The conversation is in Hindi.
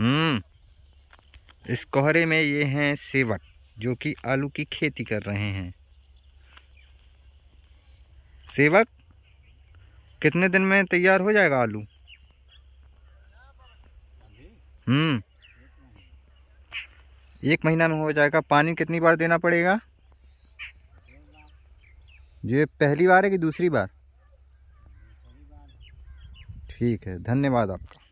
हम्म इस कोहरे में ये हैं सेवक जो कि आलू की खेती कर रहे हैं सेवक कितने दिन में तैयार हो जाएगा आलू हम्म एक महीना में हो जाएगा पानी कितनी बार देना पड़ेगा ये पहली बार है कि दूसरी बार ठीक है धन्यवाद आपका